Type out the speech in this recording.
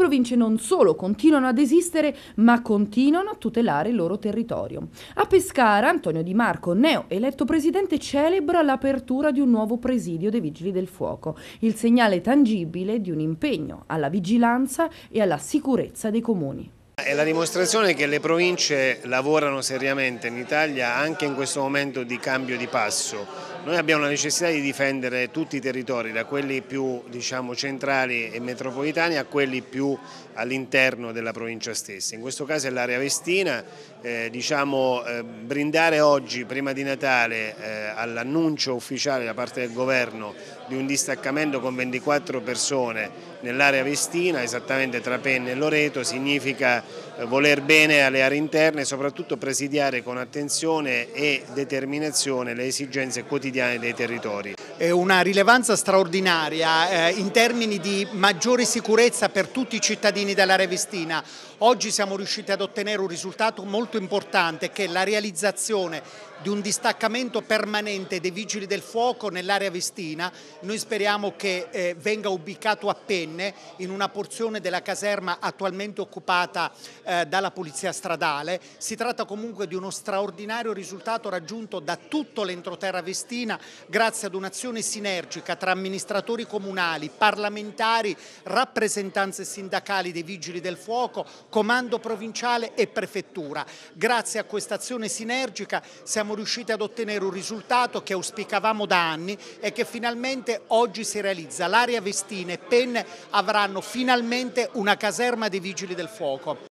province non solo continuano ad esistere, ma continuano a tutelare il loro territorio. A Pescara, Antonio Di Marco, neo eletto presidente, celebra l'apertura di un nuovo presidio dei Vigili del Fuoco, il segnale tangibile di un impegno alla vigilanza e alla sicurezza dei comuni. È la dimostrazione che le province lavorano seriamente in Italia anche in questo momento di cambio di passo, noi abbiamo la necessità di difendere tutti i territori, da quelli più diciamo, centrali e metropolitani a quelli più all'interno della provincia stessa. In questo caso è l'area Vestina, eh, diciamo, eh, brindare oggi, prima di Natale, eh, all'annuncio ufficiale da parte del governo di un distaccamento con 24 persone nell'area Vestina, esattamente tra Penne e Loreto, significa eh, voler bene alle aree interne e soprattutto presidiare con attenzione e determinazione le esigenze quotidiane quotidiane dei territori. È una rilevanza straordinaria eh, in termini di maggiore sicurezza per tutti i cittadini della Revestina. Oggi siamo riusciti ad ottenere un risultato molto importante che è la realizzazione di un distaccamento permanente dei vigili del fuoco nell'area vestina. Noi speriamo che eh, venga ubicato a penne in una porzione della caserma attualmente occupata eh, dalla polizia stradale. Si tratta comunque di uno straordinario risultato raggiunto da tutto l'entroterra vestino Messina grazie ad un'azione sinergica tra amministratori comunali, parlamentari, rappresentanze sindacali dei Vigili del Fuoco, Comando Provinciale e Prefettura. Grazie a questa azione sinergica siamo riusciti ad ottenere un risultato che auspicavamo da anni e che finalmente oggi si realizza. L'area Vestina e Penne avranno finalmente una caserma dei Vigili del Fuoco.